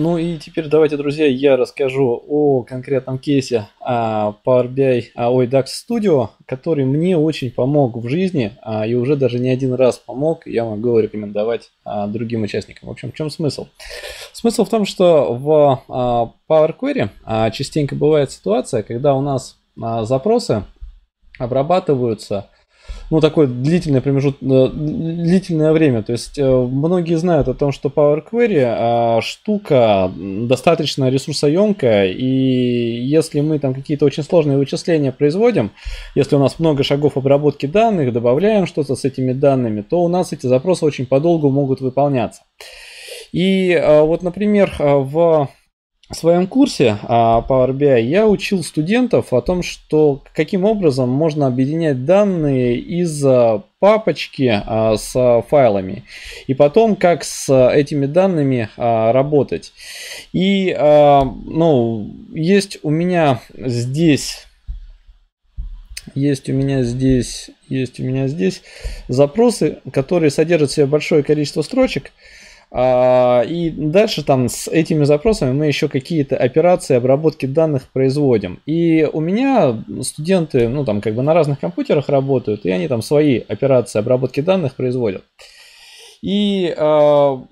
Ну и теперь давайте, друзья, я расскажу о конкретном кейсе а, по RBI а, ой, DAX Studio, который мне очень помог в жизни а, и уже даже не один раз помог, я могу рекомендовать а, другим участникам. В общем, в чем смысл? Смысл в том, что в а, Power Query а, частенько бывает ситуация, когда у нас а, запросы обрабатываются ну, такой длительное, промежут... Э, длительное время. То есть э, многие знают о том, что Power Query а, штука достаточно ресурсоемкая, и если мы там какие-то очень сложные вычисления производим, если у нас много шагов обработки данных, добавляем что-то с этими данными, то у нас эти запросы очень подолгу могут выполняться. И а, вот, например, а, в в своем курсе Power а, BI я учил студентов о том, что каким образом можно объединять данные из а, папочки а, с файлами и потом как с этими данными работать. И ну, есть у меня здесь есть у меня здесь, есть у меня здесь запросы, которые содержат в себе большое количество строчек. А, и дальше там с этими запросами мы еще какие-то операции обработки данных производим. И у меня студенты, ну там как бы на разных компьютерах работают, и они там свои операции обработки данных производят. И а,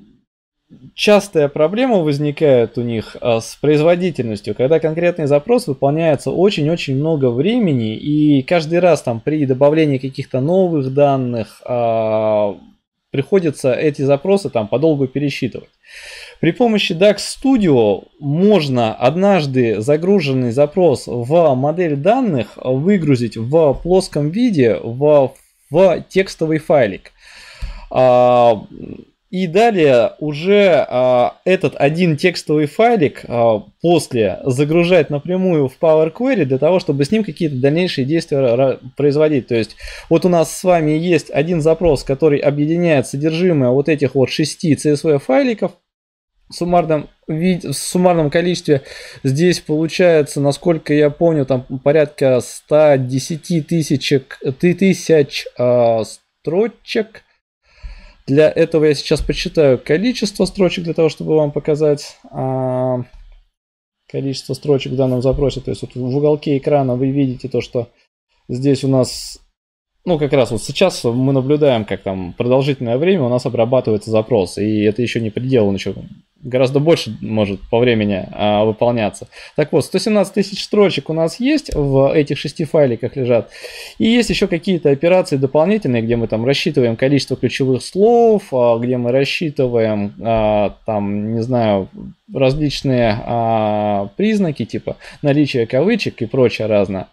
частая проблема возникает у них а, с производительностью, когда конкретный запрос выполняется очень-очень много времени, и каждый раз там при добавлении каких-то новых данных приходится эти запросы там подолгу пересчитывать. При помощи DAX Studio можно однажды загруженный запрос в модель данных выгрузить в плоском виде в, в текстовый файлик. А, и далее уже а, этот один текстовый файлик а, после загружать напрямую в Power Query для того, чтобы с ним какие-то дальнейшие действия производить. То есть вот у нас с вами есть один запрос, который объединяет содержимое вот этих вот шести CSV файликов в суммарном, в суммарном количестве здесь получается, насколько я помню, там порядка 110 тысяч, тысяч э, строчек. Для этого я сейчас почитаю количество строчек, для того, чтобы вам показать а, количество строчек в данном запросе. То есть вот в уголке экрана вы видите то, что здесь у нас ну, как раз вот сейчас мы наблюдаем, как там продолжительное время у нас обрабатывается запрос, и это еще не предел, он еще гораздо больше может по времени а, выполняться. Так вот, 117 тысяч строчек у нас есть, в этих шести файликах лежат, и есть еще какие-то операции дополнительные, где мы там рассчитываем количество ключевых слов, а, где мы рассчитываем, а, там, не знаю, различные а, признаки, типа наличие кавычек и прочее разное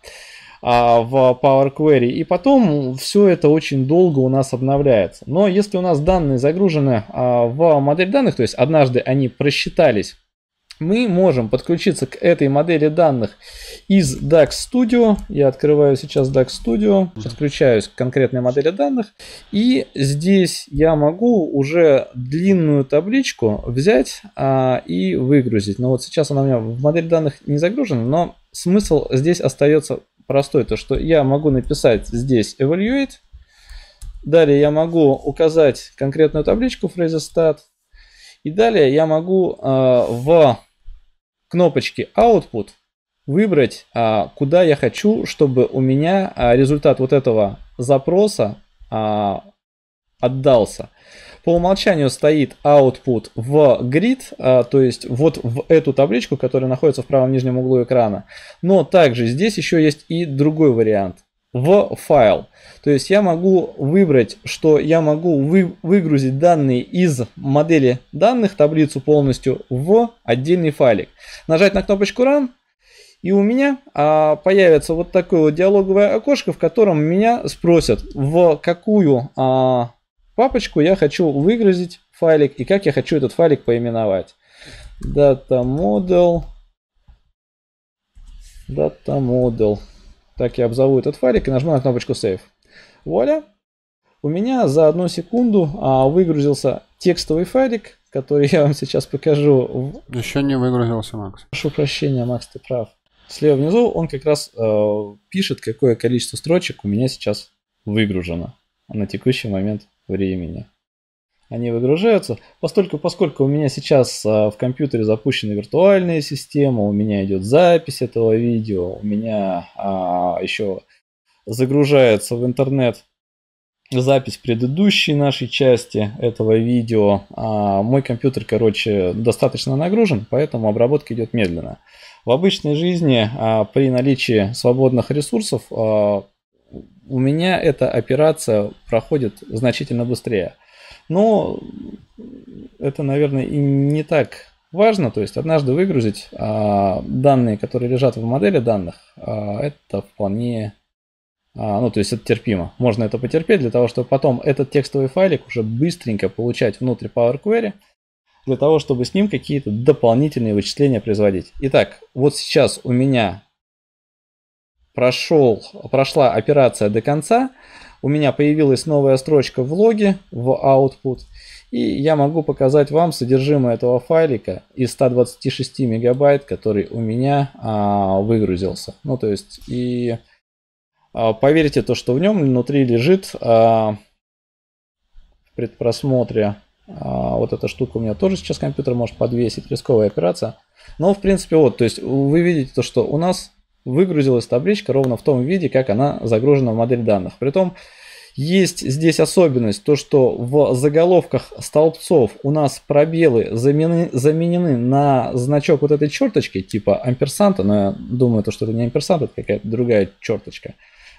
а, в Power Query. И потом все это очень долго у нас обновляется. Но если у нас данные загружены а, в модель данных, то есть однажды они просчитались, мы можем подключиться к этой модели данных из DAX Studio. Я открываю сейчас DAX Studio, подключаюсь к конкретной модели данных. И здесь я могу уже длинную табличку взять а, и выгрузить. Но вот сейчас она у меня в модели данных не загружена, но смысл здесь остается простой, то что я могу написать здесь evaluate, далее я могу указать конкретную табличку phraseStat, и далее я могу э, в кнопочке output выбрать, э, куда я хочу, чтобы у меня э, результат вот этого запроса э, отдался по умолчанию стоит output в grid, а, то есть вот в эту табличку, которая находится в правом нижнем углу экрана. Но также здесь еще есть и другой вариант в файл. То есть я могу выбрать, что я могу вы, выгрузить данные из модели данных, таблицу полностью в отдельный файлик. Нажать на кнопочку Run, и у меня а, появится вот такое вот диалоговое окошко, в котором меня спросят, в какую а, папочку я хочу выгрузить файлик и как я хочу этот файлик поименовать. Data model. Data model. Так я обзову этот файлик и нажму на кнопочку Save. Вуаля. У меня за одну секунду а, выгрузился текстовый файлик, который я вам сейчас покажу. Еще не выгрузился, Макс. Прошу прощения, Макс, ты прав. Слева внизу он как раз э, пишет, какое количество строчек у меня сейчас выгружено на текущий момент времени. Они выгружаются, поскольку, поскольку у меня сейчас а, в компьютере запущена виртуальная система, у меня идет запись этого видео, у меня а, еще загружается в интернет запись предыдущей нашей части этого видео. А, мой компьютер, короче, достаточно нагружен, поэтому обработка идет медленно. В обычной жизни а, при наличии свободных ресурсов а, у меня эта операция проходит значительно быстрее. Но это, наверное, и не так важно. То есть однажды выгрузить а, данные, которые лежат в модели данных, а, это вполне... А, ну, то есть это терпимо. Можно это потерпеть для того, чтобы потом этот текстовый файлик уже быстренько получать внутрь Power Query, для того, чтобы с ним какие-то дополнительные вычисления производить. Итак, вот сейчас у меня прошел, прошла операция до конца, у меня появилась новая строчка в логе, в output, и я могу показать вам содержимое этого файлика из 126 мегабайт, который у меня а, выгрузился. Ну, то есть, и а, поверьте, то, что в нем внутри лежит а, в предпросмотре, а, вот эта штука у меня тоже сейчас компьютер может подвесить, рисковая операция. Но, в принципе, вот, то есть, вы видите то, что у нас выгрузилась табличка ровно в том виде, как она загружена в модель данных. Притом есть здесь особенность, то что в заголовках столбцов у нас пробелы заменены, заменены на значок вот этой черточки типа амперсанта, но я думаю, то, что это не амперсант, это какая-то другая черточка.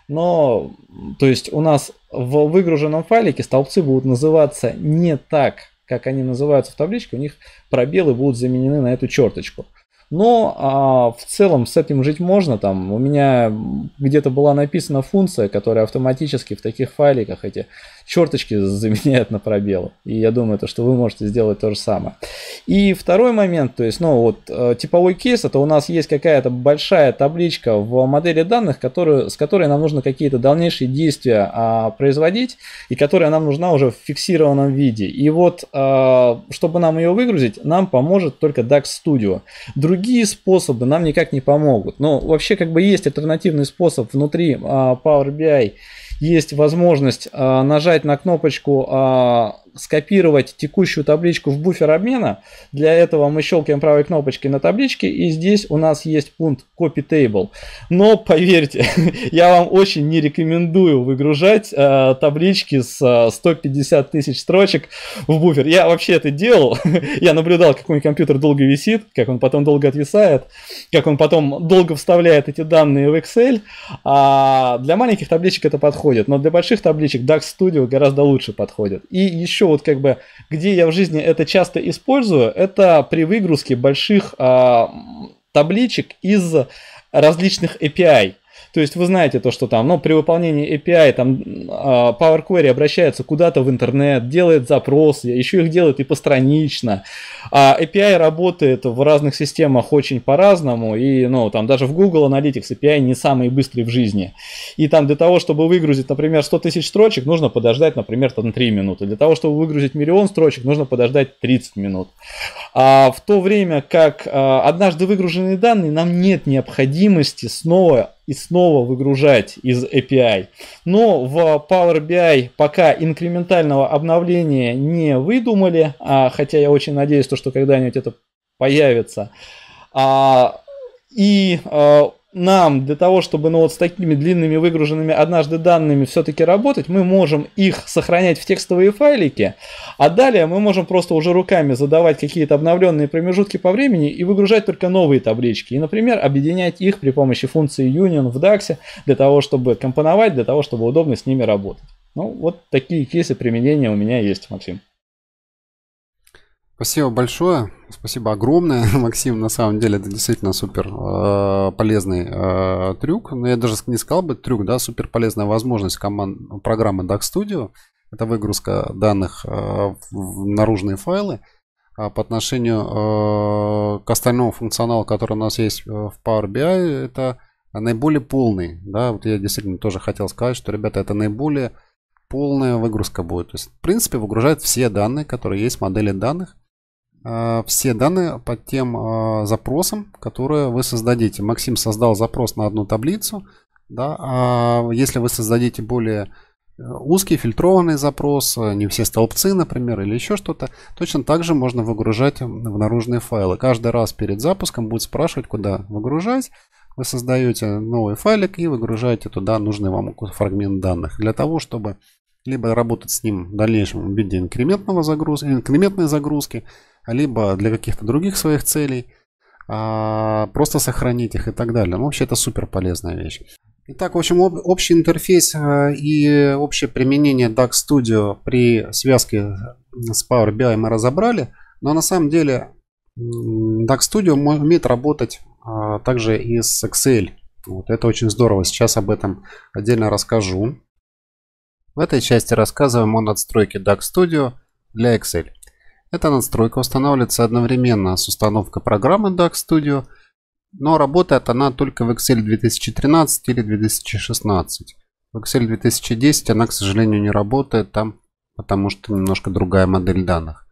Но, то есть у нас в выгруженном файлике столбцы будут называться не так, как они называются в табличке, у них пробелы будут заменены на эту черточку. Но а, в целом с этим жить можно. Там у меня где-то была написана функция, которая автоматически в таких файликах эти черточки заменяет на пробелы. И я думаю, то, что вы можете сделать то же самое. И второй момент, то есть, ну вот э, типовой кейс, это у нас есть какая-то большая табличка в модели данных, которую, с которой нам нужно какие-то дальнейшие действия а, производить, и которая нам нужна уже в фиксированном виде. И вот, а, чтобы нам ее выгрузить, нам поможет только DAX Studio. Другие другие способы нам никак не помогут. Но вообще как бы есть альтернативный способ внутри а, Power BI. Есть возможность а, нажать на кнопочку а, скопировать текущую табличку в буфер обмена. Для этого мы щелкаем правой кнопочкой на табличке, и здесь у нас есть пункт Copy Table. Но поверьте, я вам очень не рекомендую выгружать э, таблички с 150 э, тысяч строчек в буфер. Я вообще это делал. я наблюдал, как мой компьютер долго висит, как он потом долго отвисает, как он потом долго вставляет эти данные в Excel. А для маленьких табличек это подходит, но для больших табличек DAX Studio гораздо лучше подходит. И еще еще вот как бы, где я в жизни это часто использую, это при выгрузке больших а, табличек из различных API. То есть вы знаете то, что там, но ну, при выполнении API там а, Power Query обращается куда-то в интернет, делает запросы, еще их делает и постранично. А API работает в разных системах очень по-разному, и ну, там даже в Google Analytics API не самый быстрый в жизни. И там для того, чтобы выгрузить, например, 100 тысяч строчек, нужно подождать, например, там 3 минуты. Для того, чтобы выгрузить миллион строчек, нужно подождать 30 минут. А в то время как а, однажды выгруженные данные, нам нет необходимости снова и снова выгружать из API. Но в Power BI пока инкрементального обновления не выдумали, а, хотя я очень надеюсь, то, что когда-нибудь это появится. А, и а, нам для того, чтобы ну, вот с такими длинными выгруженными однажды данными все-таки работать, мы можем их сохранять в текстовые файлики, а далее мы можем просто уже руками задавать какие-то обновленные промежутки по времени и выгружать только новые таблички. И, например, объединять их при помощи функции union в DAX для того, чтобы компоновать, для того, чтобы удобно с ними работать. Ну, вот такие кейсы применения у меня есть, Максим. Спасибо большое, спасибо огромное, Максим. На самом деле это действительно супер э, полезный э, трюк. Но ну, я даже не сказал бы трюк, да, супер полезная возможность команд программы DAX Studio. Это выгрузка данных э, в наружные файлы. А по отношению э, к остальному функционалу, который у нас есть э, в Power BI, это наиболее полный, да, вот я действительно тоже хотел сказать, что, ребята, это наиболее полная выгрузка будет. То есть, в принципе, выгружает все данные, которые есть в модели данных. Э, все данные под тем э, запросом, которые вы создадите. Максим создал запрос на одну таблицу, да, а если вы создадите более э, узкий фильтрованный запрос, не все столбцы, например, или еще что-то, точно так же можно выгружать в наружные файлы. Каждый раз перед запуском будет спрашивать, куда выгружать. Вы создаете новый файлик и выгружаете туда нужный вам фрагмент данных. Для того, чтобы либо работать с ним в дальнейшем в виде инкрементного загрузки, инкрементной загрузки, либо для каких-то других своих целей, а просто сохранить их и так далее. Ну, вообще это супер полезная вещь. Итак, в общем, об, общий интерфейс э, и общее применение DAX Studio при связке с Power BI мы разобрали, но на самом деле DAX Studio умеет работать а, также и с Excel. Вот это очень здорово. Сейчас об этом отдельно расскажу. В этой части рассказываем о надстройке DAX Studio для Excel. Эта надстройка устанавливается одновременно с установкой программы DAX Studio, но работает она только в Excel 2013 или 2016. В Excel 2010 она, к сожалению, не работает там, потому что немножко другая модель данных.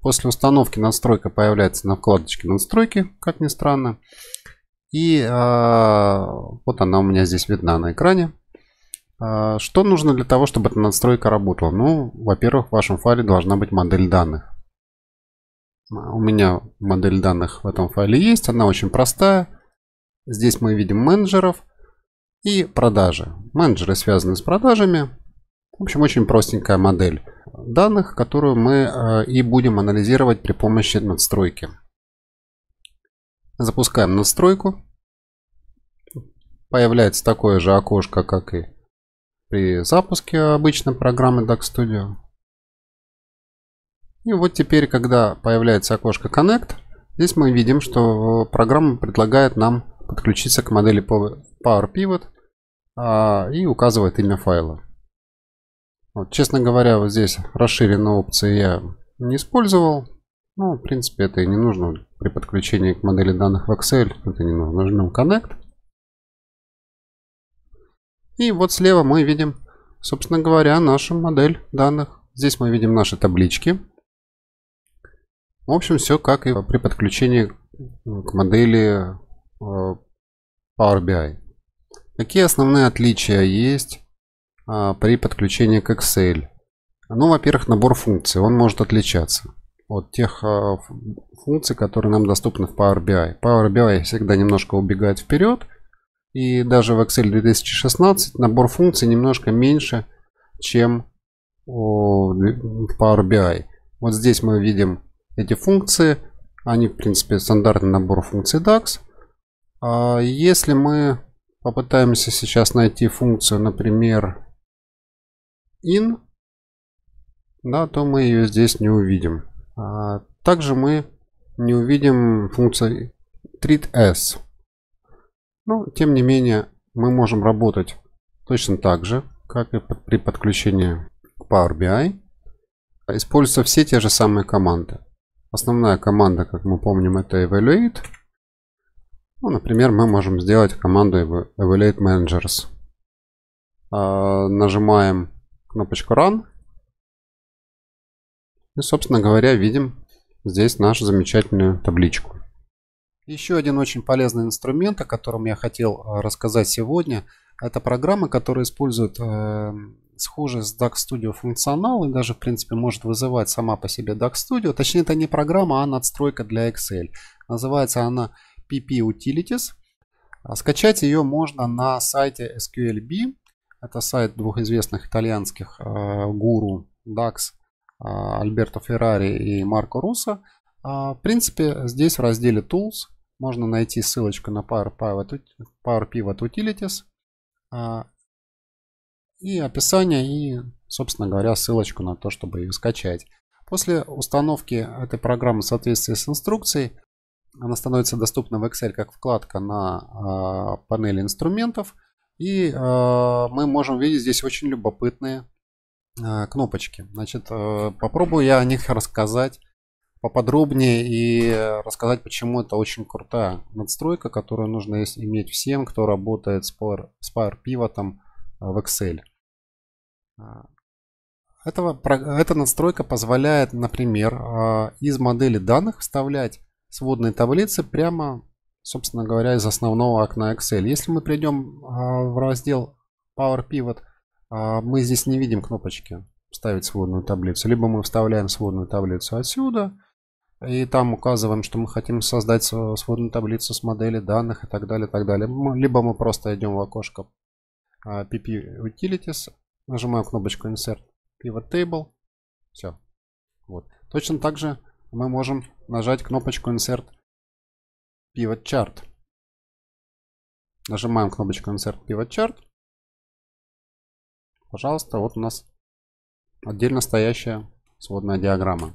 После установки настройка появляется на вкладочке настройки, как ни странно. И э, вот она у меня здесь видна на экране. А, что нужно для того, чтобы эта настройка работала? Ну, во-первых, в вашем файле должна быть модель данных. А, у меня модель данных в этом файле есть, она очень простая. Здесь мы видим менеджеров и продажи. Менеджеры связаны с продажами. В общем, очень простенькая модель данных, которую мы а, и будем анализировать при помощи надстройки. Запускаем настройку. Появляется такое же окошко, как и при запуске обычной программы DAX Studio. И вот теперь, когда появляется окошко Connect, здесь мы видим, что программа предлагает нам подключиться к модели PowerPivot а, и указывает имя файла. Вот, честно говоря, вот здесь расширенные опции я не использовал. Ну, в принципе, это и не нужно при подключении к модели данных в Excel. Это не нужно. Нажмем Connect. И вот слева мы видим, собственно говоря, нашу модель данных. Здесь мы видим наши таблички. В общем, все как и при подключении к модели э, Power BI. Какие основные отличия есть а, при подключении к Excel? Ну, во-первых, набор функций. Он может отличаться от тех а, функций, которые нам доступны в Power BI. Power BI всегда немножко убегает вперед – и даже в Excel 2016 набор функций немножко меньше, чем в Power BI. Вот здесь мы видим эти функции. Они, в принципе, стандартный набор функций DAX. А если мы попытаемся сейчас найти функцию, например, in, да, то мы ее здесь не увидим. А также мы не увидим функцию treatS. Но, ну, тем не менее, мы можем работать точно так же, как и при подключении к Power BI. А используются все те же самые команды. Основная команда, как мы помним, это Evaluate. Ну, например, мы можем сделать команду Evaluate Managers. А, нажимаем кнопочку Run. И, собственно говоря, видим здесь нашу замечательную табличку. Еще один очень полезный инструмент, о котором я хотел э, рассказать сегодня, это программа, которая использует э, схожий с DAX Studio функционал и даже, в принципе, может вызывать сама по себе DAX Studio. Точнее, это не программа, а надстройка для Excel. Называется она PP Utilities. А скачать ее можно на сайте SQLB. Это сайт двух известных итальянских э, гуру DAX э, Альберто Феррари и Марко Руссо. А, в принципе, здесь в разделе Tools можно найти ссылочку на Power Pivot, Power Pivot Utilities а, и описание, и, собственно говоря, ссылочку на то, чтобы ее скачать. После установки этой программы в соответствии с инструкцией, она становится доступна в Excel как вкладка на э, панели инструментов. И э, мы можем видеть здесь очень любопытные э, кнопочки. Значит, э, попробую я о них рассказать поподробнее и э, рассказать, почему это очень крутая надстройка, которую нужно иметь всем, кто работает с Power, Power Pivot в Excel. А, этого, эта настройка позволяет, например, а, из модели данных вставлять сводные таблицы прямо, собственно говоря, из основного окна Excel. Если мы придем а, в раздел Power Pivot, мы здесь не видим кнопочки «Вставить сводную таблицу». Либо мы вставляем сводную таблицу отсюда, и там указываем, что мы хотим создать сводную таблицу с модели данных и так далее, и так далее. Либо мы просто идем в окошко PP а, Utilities, нажимаем кнопочку Insert Pivot Table. Все. Вот. Точно так же мы можем нажать кнопочку Insert Pivot Chart. Нажимаем кнопочку Insert Pivot Chart. Пожалуйста, вот у нас отдельно стоящая сводная диаграмма.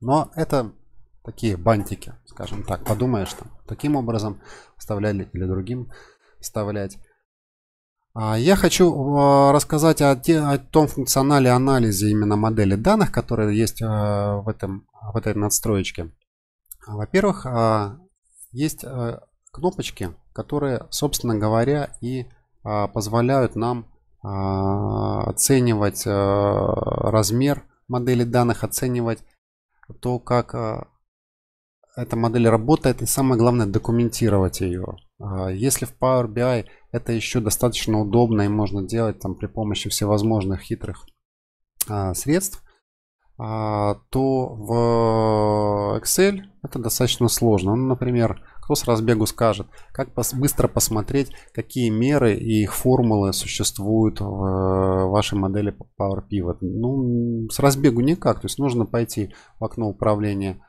Но это такие бантики, скажем так. Подумаешь, там, таким образом вставляли или другим вставлять. А я хочу э, рассказать о, те, о том функционале анализа именно модели данных, которые есть э, в, этом, в этой надстроечке. Во-первых, э, есть кнопочки, которые, собственно говоря, и позволяют нам оценивать размер модели данных, оценивать то, как а, эта модель работает и самое главное документировать ее. А, если в Power BI это еще достаточно удобно и можно делать там при помощи всевозможных хитрых а, средств, то в Excel это достаточно сложно. Ну, например, с разбегу скажет, как пос быстро посмотреть, какие меры и их формулы существуют в э, вашей модели Power Pivot? Ну, с разбегу никак. То есть нужно пойти в окно управления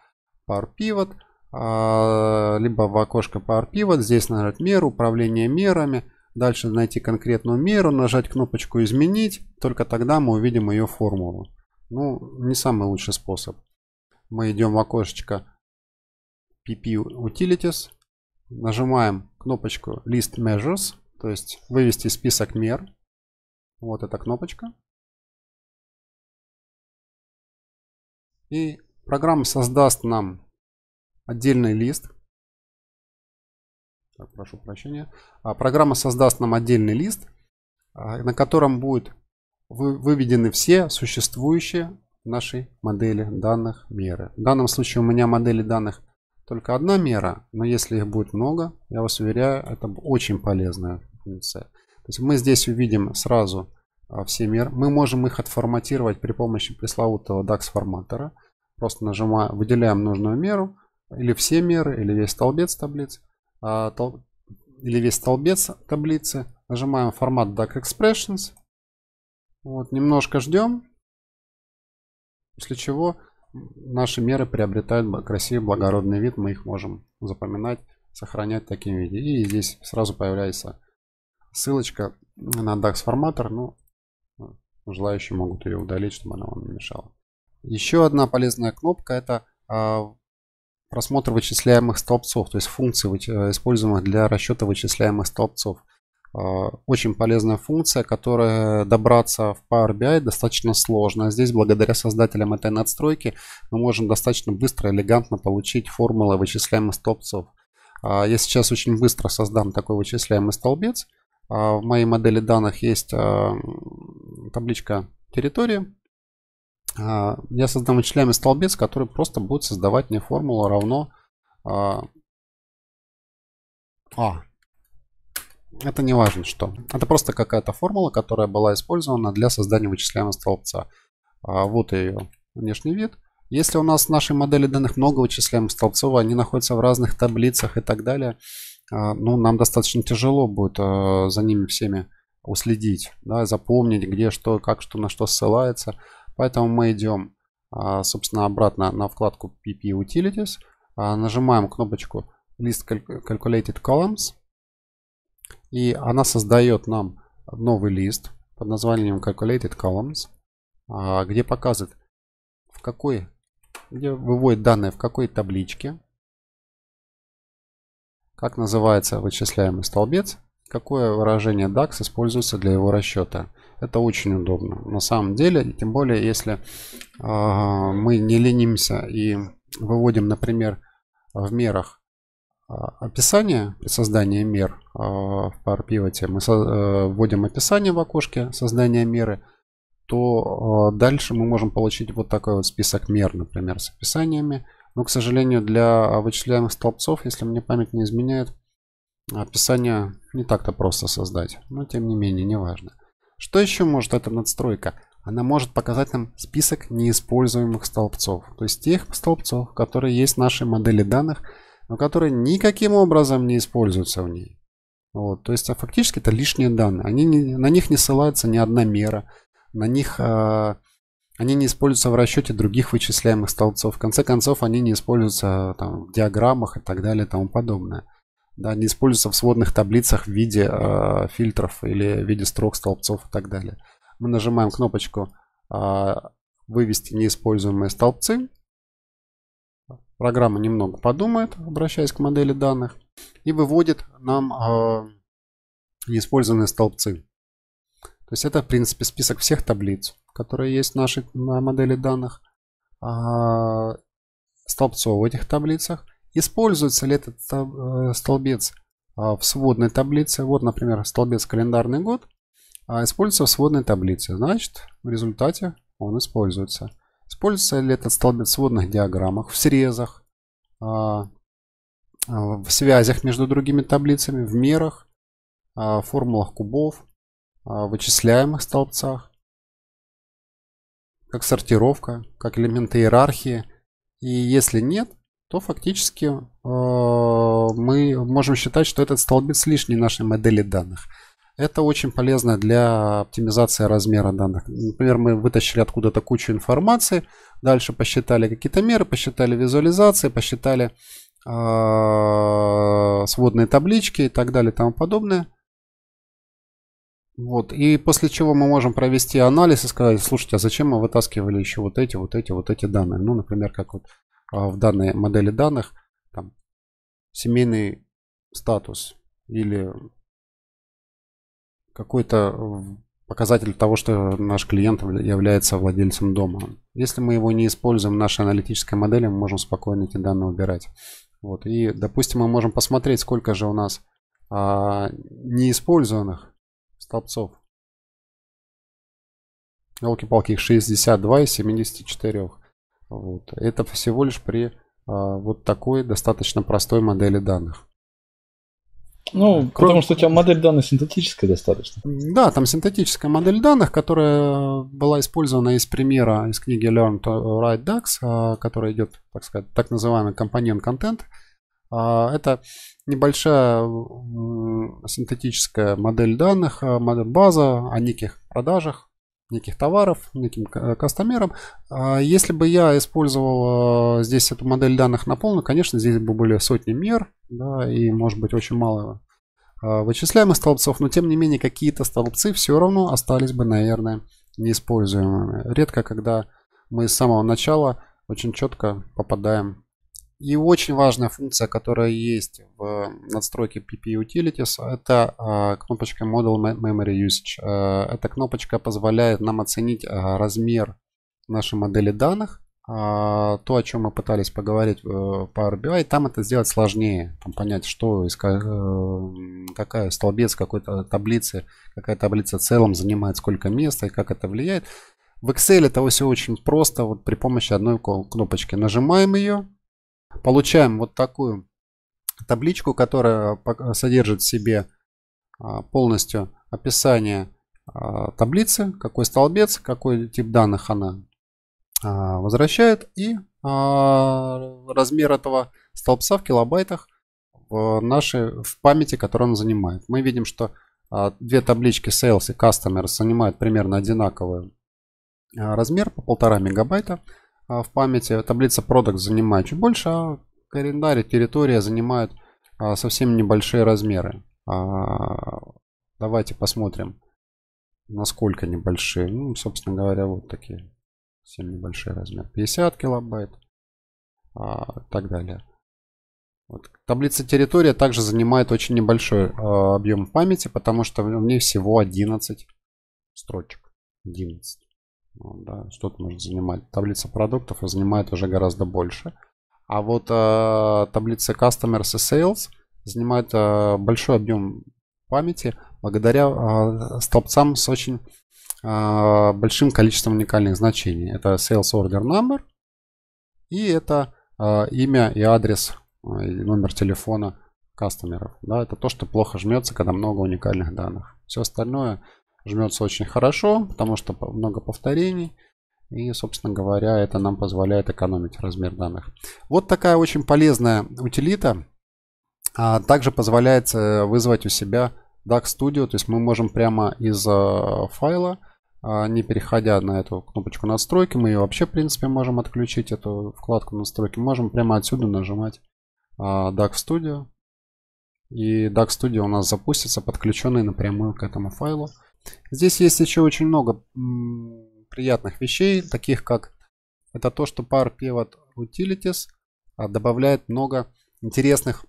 Power Pivot, а, либо в окошко Power Pivot, здесь нажать меры, управление мерами, дальше найти конкретную меру, нажать кнопочку «Изменить», только тогда мы увидим ее формулу. Ну, не самый лучший способ. Мы идем в окошечко PP Utilities, нажимаем кнопочку List Measures, то есть вывести список мер. Вот эта кнопочка. И программа создаст нам отдельный лист. Так, прошу прощения. А программа создаст нам отдельный лист, а, на котором будут выведены все существующие нашей модели данных меры. В данном случае у меня модели данных только одна мера, но если их будет много, я вас уверяю, это очень полезная функция. То есть мы здесь увидим сразу а, все меры. Мы можем их отформатировать при помощи пресловутого DAX форматора. Просто нажимаем, выделяем нужную меру, или все меры, или весь столбец таблиц, а, или весь столбец таблицы. Нажимаем формат DAX Expressions. Вот, немножко ждем, после чего наши меры приобретают красивый благородный вид, мы их можем запоминать, сохранять таким таком виде. И здесь сразу появляется ссылочка на DAX форматор, ну, желающие могут ее удалить, чтобы она вам не мешала. Еще одна полезная кнопка это а, просмотр вычисляемых столбцов, то есть функций, э, используемых для расчета вычисляемых столбцов. А, очень полезная функция, которая добраться в Power BI достаточно сложно. Здесь, благодаря создателям этой надстройки, мы можем достаточно быстро, элегантно получить формулы вычисляемых столбцов. А, я сейчас очень быстро создам такой вычисляемый столбец. А, в моей модели данных есть табличка территории. Я создам вычисляемый столбец, который просто будет создавать мне формулу равно а, это не важно что. Это просто какая-то формула, которая была использована для создания вычисляемого столбца. А, вот ее внешний вид. Если у нас в нашей модели данных много вычисляемых столбцов, они находятся в разных таблицах и так далее, а, ну, нам достаточно тяжело будет а, за ними всеми уследить, да, запомнить, где что, как что, на что ссылается. Поэтому мы идем, собственно, обратно на вкладку PP Utilities, нажимаем кнопочку List Calculated Columns, и она создает нам новый лист под названием Calculated Columns, а, где показывает, в какой, где выводит данные в какой табличке, как называется вычисляемый столбец, какое выражение DAX используется для его расчета. Это очень удобно. На самом деле, тем более, если э, мы не ленимся и выводим, например, в мерах а, описание при создании мер а, в Power Мы э, вводим описание в окошке создания меры, то а, дальше мы можем получить вот такой вот список мер, например, с описаниями. Но, к сожалению, для вычисляемых столбцов, если мне память не изменяет, описание не так-то просто создать. Но, тем не менее, неважно. Что еще может эта надстройка? Она может показать нам список неиспользуемых столбцов. То есть тех столбцов, которые есть в нашей модели данных, но которые никаким образом не используются в ней. Вот, то есть а фактически это лишние данные. Они не, на них не ссылается ни одна мера, на них э, они не используются в расчете других вычисляемых столбцов. В конце концов, они не используются там, в диаграммах и так далее и тому подобное. Да, они используются в сводных таблицах в виде э, фильтров или в виде строк столбцов и так далее. Мы нажимаем кнопочку э, «Вывести неиспользуемые столбцы», Программа немного подумает, обращаясь к модели данных, и выводит нам а, неиспользованные столбцы. То есть это, в принципе, список всех таблиц, которые есть в нашей на модели данных, а, столбцов в этих таблицах. Используется ли этот э, столбец а, в сводной таблице? Вот, например, столбец календарный год используется в сводной таблице. Значит, в результате он используется. Используется ли этот столбец в сводных диаграммах, в срезах, а, а, в связях между другими таблицами, в мерах, а, в формулах кубов, в вычисляемых столбцах, как сортировка, как элементы иерархии. И если нет, то фактически мы можем считать, что этот столбец лишний нашей модели данных. Это очень полезно для оптимизации размера данных. Например, мы вытащили откуда-то кучу информации, дальше посчитали какие-то меры, посчитали визуализации, посчитали э, сводные таблички и так далее и тому подобное. Вот. И после чего мы можем провести анализ и сказать, слушайте, а зачем мы вытаскивали еще вот эти, вот эти, вот эти данные? Ну, например, как вот а, в данной модели данных, там, семейный статус или какой-то показатель того, что наш клиент является владельцем дома. Если мы его не используем в нашей аналитической модели, мы можем спокойно эти данные убирать. Вот. И, допустим, мы можем посмотреть, сколько же у нас а, неиспользованных столбцов. Елки-палки, их 62 из 74. Вот. Это всего лишь при а, вот такой достаточно простой модели данных. Ну, Кроме... потому что у тебя модель данных синтетическая достаточно. Да, там синтетическая модель данных, которая была использована из примера из книги Learn to Write DAX, а, которая идет, так сказать, так называемый компонент контент. А, это небольшая синтетическая модель данных, а, база о неких продажах, неких товаров, неким кастомерам. Э, а если бы я использовал э, здесь эту модель данных на полную, конечно, здесь бы были сотни мер, да, и может быть очень мало э, вычисляемых столбцов, но тем не менее какие-то столбцы все равно остались бы, наверное, неиспользуемыми. Редко, когда мы с самого начала очень четко попадаем и очень важная функция, которая есть в надстройке PP Utilities, это а, кнопочка Model Memory Usage. Э, эта кнопочка позволяет нам оценить а, размер нашей модели данных, а, то, о чем мы пытались поговорить в э, Power BI, там это сделать сложнее, там понять, что, э, какая столбец какой-то таблицы, какая таблица в целом занимает сколько места и как это влияет. В Excel это все очень просто, вот при помощи одной кнопочки. Нажимаем ее, Получаем вот такую табличку, которая содержит в себе а, полностью описание а, таблицы, какой столбец, какой тип данных она а, возвращает и размер этого столбца в килобайтах в нашей в памяти, которую он занимает. Мы видим, что две таблички Sales и customer занимают примерно одинаковый размер по полтора мегабайта. А, в памяти а, таблица продукт занимает чуть больше, а календарь и территория занимают а, совсем небольшие размеры. Давайте посмотрим, насколько небольшие. Ну, собственно говоря, вот такие. Совсем небольшие размеры. 50 килобайт а, так далее. Вот. Таблица территория также занимает очень небольшой объем памяти, потому что в ней всего 11 строчек. 11 да, что-то нужно занимать. Таблица продуктов занимает уже гораздо больше. А вот э, таблица Customers и Sales занимает э, большой объем памяти благодаря э, столбцам с очень э, большим количеством уникальных значений. Это Sales Order Number и это э, имя и адрес э, и номер телефона кастомеров. Да, это то, что плохо жмется, когда много уникальных данных. Все остальное жмется очень хорошо, потому что много повторений. И, собственно говоря, это нам позволяет экономить размер данных. Вот такая очень полезная утилита. А также позволяет э, вызвать у себя DAX Studio. То есть мы можем прямо из э, файла, а, не переходя на эту кнопочку настройки, мы ее вообще, в принципе, можем отключить, эту вкладку настройки. Можем прямо отсюда нажимать а, DAX Studio. И DAX Studio у нас запустится, подключенный напрямую к этому файлу. Здесь есть еще очень много приятных вещей, таких как это то, что Power Pivot Utilities а, добавляет много интересных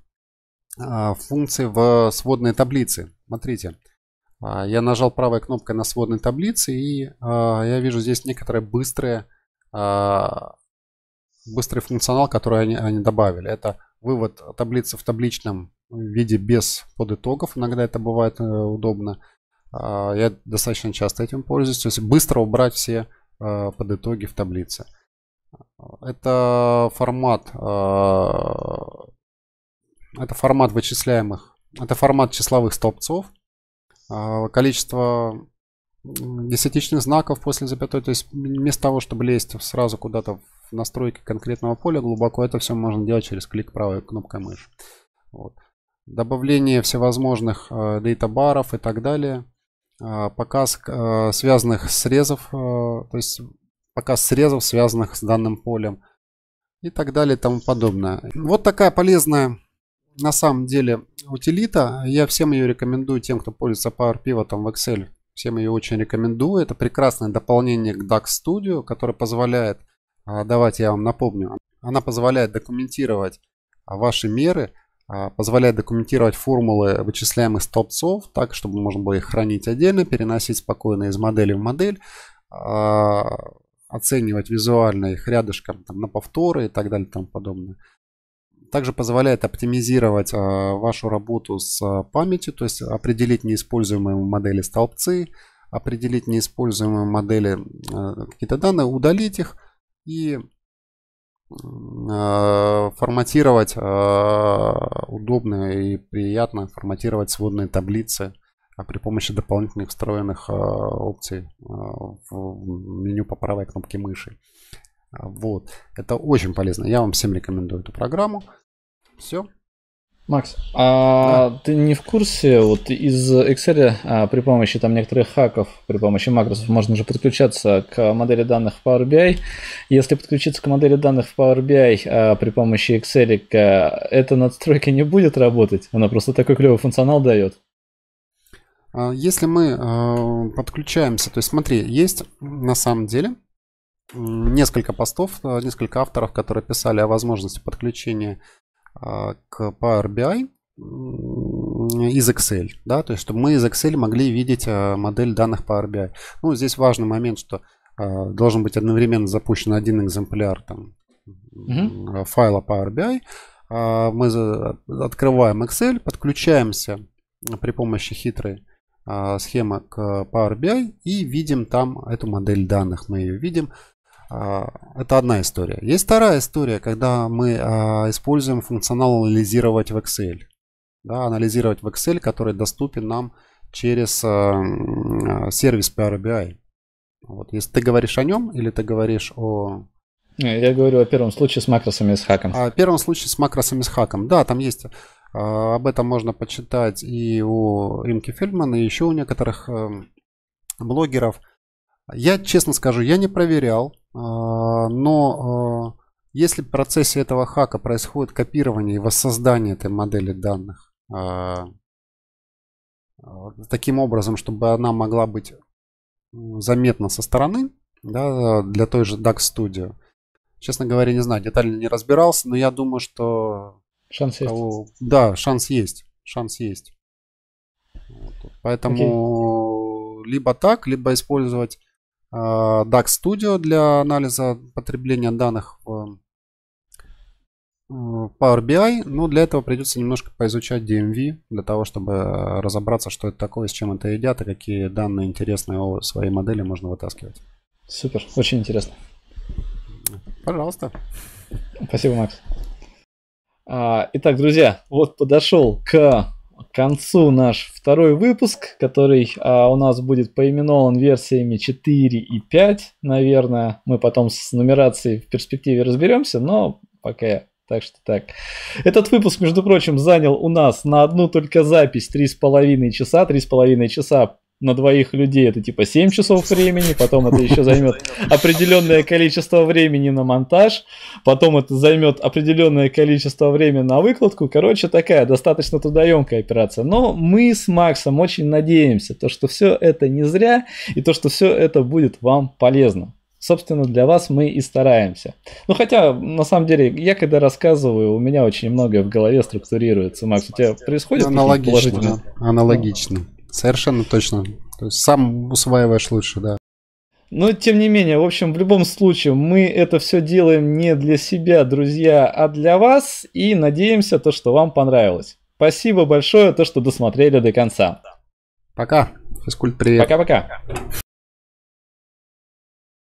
а, функций в сводные таблицы. Смотрите, а, я нажал правой кнопкой на сводной таблице и я вижу здесь некоторые быстрые быстрый функционал, который они, они добавили. Это вывод таблицы в табличном виде без подытогов. Иногда это бывает э, удобно. А, я достаточно часто этим пользуюсь. То есть быстро убрать все а, под итоги в таблице. Это формат, а, это формат вычисляемых, это формат числовых столбцов. Количество десятичных знаков после запятой, то есть вместо того, чтобы лезть сразу куда-то в настройки конкретного поля глубоко, это все можно делать через клик правой кнопкой мыши. Вот. Добавление всевозможных э, баров и так далее. А, показ а, связанных срезов, а, то есть показ срезов, связанных с данным полем и так далее и тому подобное. Вот такая полезная на самом деле утилита. Я всем ее рекомендую, тем, кто пользуется Power Pivot в Excel. Всем ее очень рекомендую. Это прекрасное дополнение к DAX Studio, которое позволяет, давайте я вам напомню, она позволяет документировать ваши меры а, позволяет документировать формулы вычисляемых столбцов так, чтобы можно было их хранить отдельно, переносить спокойно из модели в модель, а, оценивать визуально их рядышком там, на повторы и так далее и тому подобное. Также позволяет оптимизировать а, вашу работу с памятью, то есть определить неиспользуемые модели столбцы, определить неиспользуемые модели какие-то данные, удалить их и Э, форматировать э, удобно и приятно форматировать сводные таблицы а при помощи дополнительных встроенных э, опций в меню по правой кнопке мыши. Вот. Это очень полезно. Я вам всем рекомендую эту программу. Все. Макс, а да. ты не в курсе, вот из Excel а, при помощи там некоторых хаков, при помощи макросов можно же подключаться к модели данных в Power BI. Если подключиться к модели данных в Power BI а, при помощи Excel, а, эта надстройка не будет работать. Она просто такой клевый функционал дает. А, если мы а, подключаемся, то есть смотри, есть на самом деле несколько постов, а, несколько авторов, которые писали о возможности подключения а, к Power BI из Excel, да, то есть чтобы мы из Excel могли видеть а, модель данных Power BI. Ну, здесь важный момент, что а, должен быть одновременно запущен один экземпляр там, угу. файла Power BI. Мы открываем Excel, подключаемся при помощи хитрой схемы к Power BI и видим там эту модель данных. Мы ее видим. А, это одна история. Есть вторая история, когда мы а, используем функционал анализировать в Excel. Да, анализировать в Excel, который доступен нам через а, сервис Power BI. Вот, если ты говоришь о нем или ты говоришь о... Я говорю о первом случае с макросами и с хаком. О первом случае с макросами и с хаком. Да, там есть... Об этом можно почитать и у Римки Фельдмана, и еще у некоторых эм, блогеров. Я честно скажу, я не проверял, а, но а, если в процессе этого хака происходит копирование и воссоздание этой модели данных а, таким образом, чтобы она могла быть заметна со стороны да, для той же DAX Studio, честно говоря, не знаю, детально не разбирался, но я думаю, что... Шанс кого... есть. Да, шанс есть. Шанс есть. Поэтому okay. либо так, либо использовать а, DAX Studio для анализа потребления данных в э, Power BI. Но для этого придется немножко поизучать DMV, для того, чтобы разобраться, что это такое, с чем это едят и какие данные интересные о своей модели можно вытаскивать. Супер, очень интересно. Пожалуйста. Спасибо, Макс. А, итак, друзья, вот подошел к к концу наш второй выпуск, который а, у нас будет поименован версиями 4 и 5, наверное. Мы потом с нумерацией в перспективе разберемся, но пока так что так. Этот выпуск, между прочим, занял у нас на одну только запись 3,5 часа. 3,5 часа на двоих людей это типа 7 часов времени, потом это еще займет определенное количество времени на монтаж, потом это займет определенное количество времени на выкладку. Короче, такая достаточно трудоемкая операция. Но мы с Максом очень надеемся, то, что все это не зря и то, что все это будет вам полезно собственно, для вас мы и стараемся. Ну, хотя, на самом деле, я когда рассказываю, у меня очень многое в голове структурируется. Макс, у тебя происходит? Аналогично. Положительные... Аналогично. Совершенно точно. То есть сам усваиваешь лучше, да. Но тем не менее, в общем, в любом случае, мы это все делаем не для себя, друзья, а для вас. И надеемся, то, что вам понравилось. Спасибо большое, то, что досмотрели до конца. Пока. Физкульт, привет. Пока-пока.